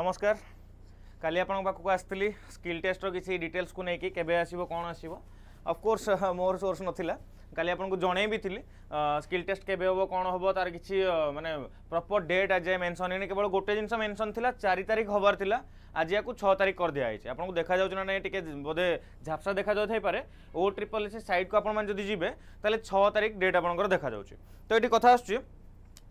নমস্কার কালি আপনার পাখক আসছিলি স্কিল টেস্টর কিছু ডিটেলস কু নেই কেবে আসব কোণ আসব অফকোর্স মোর সোর্স নথিলা কালি আপনার জনাই বি স্কিল টেস্ট কেবে হব কোণ হব তার কিছু মানে প্রপর ডেট আজ মেনশন হয়নি কেবল গোটে জিনিস মেনশন লা চারি তারিখ হবার লা আজ ইয়াকু ছ তারিখ করদিয়া হয়েছে আপনার দেখা যাচ্ছে না নাই টিকি বোধে ঝাপসা দেখা যাই পারে ও ট্রিপল এস সাইট কু আপনার যদি যাবে তাহলে ছ তারিখ ডেট আপনার দেখা যাচ্ছে তো এটি কথা আসছে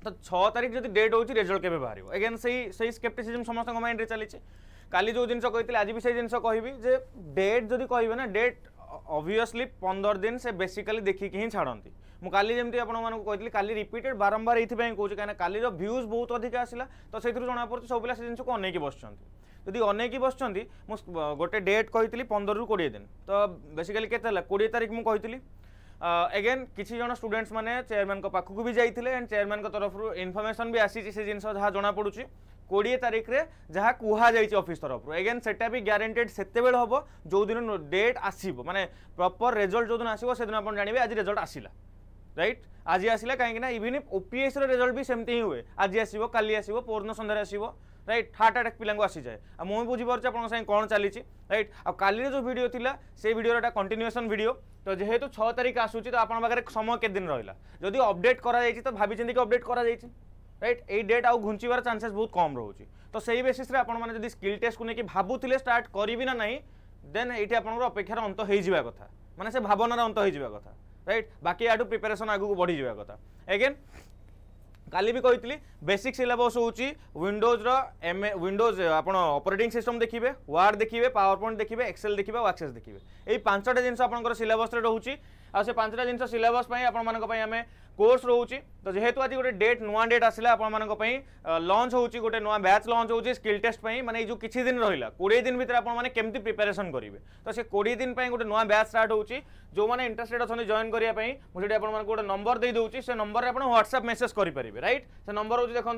ତ ଛଅ ତାରିଖ ଯଦି ଡେଟ୍ ହେଉଛି ରେଜଲ୍ଟ କେବେ ବାହାରିବ ଏଗେନ୍ ସେଇ ସେଇ ସ୍କେପ୍ଟିସିଜମ୍ ସମସ୍ତଙ୍କ ମାଇଣ୍ଡରେ ଚାଲିଛି କାଲି ଯେଉଁ ଜିନିଷ କହିଥିଲି ଆଜି ବି ସେଇ ଜିନିଷ କହିବି ଯେ ଡେଟ୍ ଯଦି କହିବେ ନା ଡେଟ୍ ଅବଭିୟସ୍ଲି ପନ୍ଦର ଦିନ ସେ ବେସିକାଲି ଦେଖିକି ହିଁ ଛାଡ଼ନ୍ତି ମୁଁ କାଲି ଯେମିତି ଆପଣମାନଙ୍କୁ କହିଥିଲି କାଲି ରିପିଟେଡ଼ ବାରମ୍ବାର ଏଇଥିପାଇଁ କହୁଛି କାହିଁକିନା କାଲିର ଭ୍ୟୁଜ୍ ବହୁତ ଅଧିକା ଆସିଲା ତ ସେଇଥିରୁ ଜଣାପଡ଼ୁଛି ସବୁ ପିଲା ସେ ଜିନିଷକୁ ଅନେଇକି ବସୁଛନ୍ତି ଯଦି ଅନେଇକି ବସୁଛନ୍ତି ମୁଁ ଗୋଟେ ଡେଟ୍ କହିଥିଲି ପନ୍ଦରରୁ କୋଡ଼ିଏ ଦିନ ତ ବେସିକାଲି କେତେ ହେଲା କୋଡ଼ିଏ ତାରିଖ ମୁଁ କହିଥିଲି ଏଗେନ୍ କିଛି ଜଣ ଷ୍ଟୁଡେଣ୍ଟସ୍ମାନେ ଚେୟାରମ୍ୟାନ୍ଙ୍କ ପାଖକୁ ବି ଯାଇଥିଲେ ଆଣ୍ଡ ଚେୟାରମ୍ୟାନ୍ଙ୍କ ତରଫରୁ ଇନଫର୍ମେସନ୍ ବି ଆସିଛି ସେ ଜିନିଷ ଯାହା ଜଣାପଡ଼ୁଛି কোড়িয়ে তারিখে যা কুহযাই অফিস তরফ এগেন সেটা বি গ্যারেটেড সেতবে হব যেদিন ডেট আসব মানে প্রপর রেজল্ট যেদিন আসব সেদিন আপনার জাঁবে আজ রেজল্ট আসলা রাইট আজ আসলা কিন্তু না ইভিন ওপিএসর রেজল্ট বি সেমতি হি হুয়ে আজ আসব কালি আসব পরদিন সন্ধ্যায় আসব রাইট হার্ট আটাক পিলাঙ্কু আসিযায়ে আর মু বুঝিপারছি আপনার সাথে কোণ চালিছি রাইট আলির যে ভিডিও লা সেই ভিডিওর একটা কন্টিনিউসন ভিডিও তো যেহেতু ছ তারিখ আসুচি তো আপনার পাখে সময় কেদিন রহলা যদি অপডেট করা যাই তো ভাবিছেন কি অপডেট করা যাই রাইট এই ডেট আউ ঘুঞ্চিবার চান্সেস বহুত কম রয়েছে তো সেই বেসিসে আপনার যদি স্কিল টেস্টকে নিয়ে ভাবুলে স্টার্ট করবি না নাই দেন এইটি আপনার অপেক্ষার অন্ত হয়ে যা কথা মানে সে ভাবনার অন্ত হয়ে যা কথা রাইট বাকি ইয়াঠু প্রিপারেসন আগুক বড়ি যা কথা এগেন কালি বি কইলি বেসিক সিলেবস হচ্ছে উইন্ডোজর এম উইন্ডোজ আপনার অপরেটিং সিস্টম দেখবে ওয়ার্ড দেখবে পাওয়ার পয়েন্ট দেখবে এক্সেল দেখবে ওয়াক্সেস দেখবে এই পাঁচটা জিনিস আপনার সিলেবসে রয়েছে ଆଉ ସେ ପାଞ୍ଚଟା ଜିନିଷ ସିଲାବସ୍ ପାଇଁ ଆପଣମାନଙ୍କ ପାଇଁ ଆମେ কোর্স রয়েছে তো যেহেতু আজ গোটে ডেট নয় ডেট আসলে আপনার লঞ্চ হচ্ছে গোটে নয় ব্যাচ লঞ্চ হচ্ছে স্কিল টেস্ট মানে এই যে কিছু দিন রহিলা কোড়ি দিন ভিতরে আপনার কেমি প্রিপারেসন করবে তো সে কোড়ি দিন গোটে নয় ব্যাচ স্টার্ট হচ্ছে যে ইন্টরেস্টেড অনেক জয়েন করা সেটি আপনার গোটে নম্বর দিয়ে দেছি সে নম্বরে আপনার হোয়াটসঅ্যাপ মেসেজ করে পেবে রাইট সে নম্বর হচ্ছে দেখুন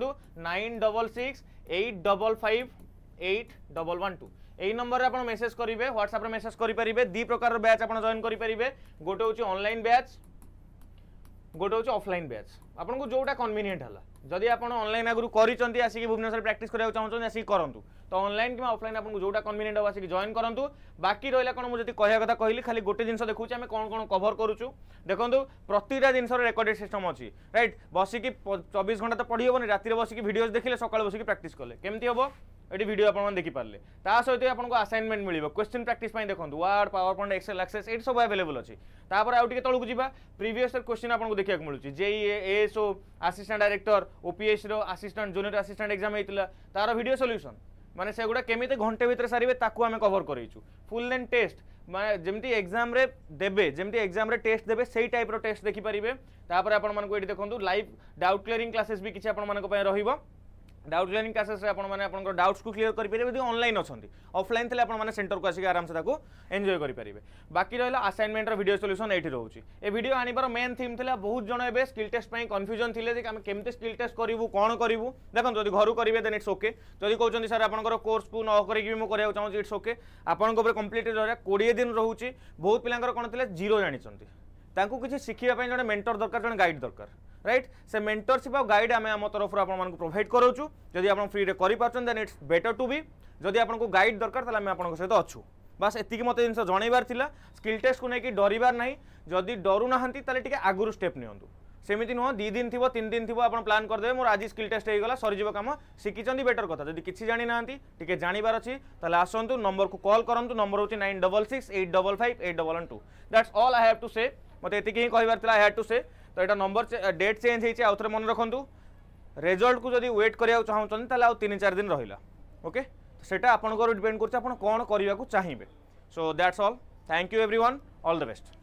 nine double six eight double five eight double one two এই নম্বরে আপনার মেসেজ করবে হোয়াটসঅ্যাপে মেসেজ করে দুই প্রকার ব্যাচ আপনার জয়েন করে গোটে হচ্ছে অনলাইন ব্যাচ গোটে হচ্ছে অফলাইন ব্যাচ আপনার যেটা কনভিনিয়েন্ট হল যদি আপনার অনলাইন আগর করছেন আসিকি ভুবনেশ্বর প্র্যাকটিস করা চাহুন আসিকি করতু তো অনলাইন কিংবা অফলাইন আপনার যেটা কনভিনিয়েন্ট হব আসিকি জয়েন করতু বাকি রহলা কোণ যদি কহা কথা কহিলি খালি গোটে জিনিস দেখুছি আমি কোণ কোণ কভর করছু দেখুন প্রতিটা জিনিসর রেকর্ডেড সিস্টম অছি রাইট বসিকি চব্বিশ ঘন্টা তো পড়ি হবনি রাতে বসিকি ভিডিওজ দেখলে সকালে বসিকি প্র্যাকটিস কলে কেমতি হব ଏଠି ଭିଡ଼ିଓ ଆପଣମାନେ ଦେଖିପାରିଲେ ତା ସହିତ ଆପଣଙ୍କୁ ଆସାଇନମେଣ୍ଟ ମିଳିବ କ୍ୱେଶ୍ଚିନ୍ ପ୍ରାକ୍ଟିସ୍ ପାଇଁ ଦେଖନ୍ତୁ Word PowerPoint Excel Access ଏଠି ସବୁ ଆଭେଲେବଲ୍ ଅଛି ତାପରେ ଆଉ ଟିକେ ତଳକୁ ଯିବା ପ୍ରିଭିୟସ୍ ଇୟର୍ କ୍ୱେଶ୍ଚିନ୍ ଆପଣଙ୍କୁ ଦେଖିବାକୁ ମିଳୁଛି ଜେଇ ଏଏସ୍ଓ ଆସିଷ୍ଟାଣ୍ଟ ଡାଇରେକ୍ଟର ଓପିଏସ୍ର ଆସିଷ୍ଟାଣ୍ଟ ଜୁନିୟର ଆସିଷ୍ଟାଣ୍ଟ ଏକ୍ଜାମ୍ ହେଇଥିଲା ତାର ଭିଡ଼ିଓ ସଲ୍ୟୁସନ୍ মানে সেগুলা কেমিতে ঘণ্টে ভিতরে সারিবে তাকে আমি কভর করাইছু ফুল লেন টেস্ট মানে যেমি এক্সামে দেবে যেমি এক্সামে টেস্ট দেবে সেই টাইপর টেস্ট দেখিপারে তাপরে আপনার এটি দেখুন লাইভ ডাউট ক্লিয়ারিং ক্লাসেস বি কিছু আপনার রহব ডাউট জয়নিং ক্লাসেসে আপনার আপনার ডাউটসু ক্লিয়ার করে যদি অনলাইন অনেক অফলাইন থাকলে আপনার সেটরক আসিক আরামসে তাকে এনজয় করে পেয়ে বাকি রহলা আসাইনমেন্টর ভিডিও সল্যুসন এইটি রয়েছে এ ভিডিও আনবার মেন থিম লা বহু জন এবে স্কিল টেস্ট কনফ্যুজন লে যে আমি কেমি স্কিল টেস্ট করবু কোণ করবু দেখুন যদি ঘর করবে দেন ইটস ওকে যদি কৌন স্যার আপনার কোর্সু ন করি মু করা চাহুছি ইটস ওকে আপনার উপরে কমপ্লিট রহলা কোড়িয়ে দিন রয়েছে বহু পিলাঙ্কর কোণ লা জিরো জাঁচান তাঁকু কিছু শিখা জন মেন্টর দরকার জন গাইড দরকার রাইট সে মেন্টরশিপ আর গাইড আমি আমার তরফর আপনার প্রোভাইড করছু যদি আপনার ফ্রিরে করে পাচ্ছেন then it's better to be যদি আপনার গাইড দরকার তাহলে আমি আপনার সহ অছু বাস এতিকি মতো জিনিস জনাইবার লা স্কিল টেস্টকু নেই ডরবার না যদি ডরু না তাহলে টিকি আগর স্টেপ নিয়ন্তু সেমিতি নুহ দুই দিন থিব তিন দিন থিব আপনার প্ল্যান করেদেবে মোর আজ স্কিল টেস্ট হয়ে গলা সরিযোগ কাম শিখিছেন বেটর কথা যদি কিছু জাঁ না টিকি জাঁবার অছি তাহলে আসন্তু নম্বরকু কল করতু নম্বর হচ্ছে nine double six eight double five eight double one two that's all I have to say মতো এতিকি হি কহবার লা আই হ্যাভ টু সে তো এটা নম্বর ডেট চেঞ্জ হয়েছে আউথরে মনে রাখতু রেজল্টকু যদি ওয়েট করা চাহুন তাহলে আউ তিন চার দিন রহিলা ওকে সেটা আপনার ডিপেন্ড করছে আপনার কোণ করা চাহিবে so that's all thank you every all the best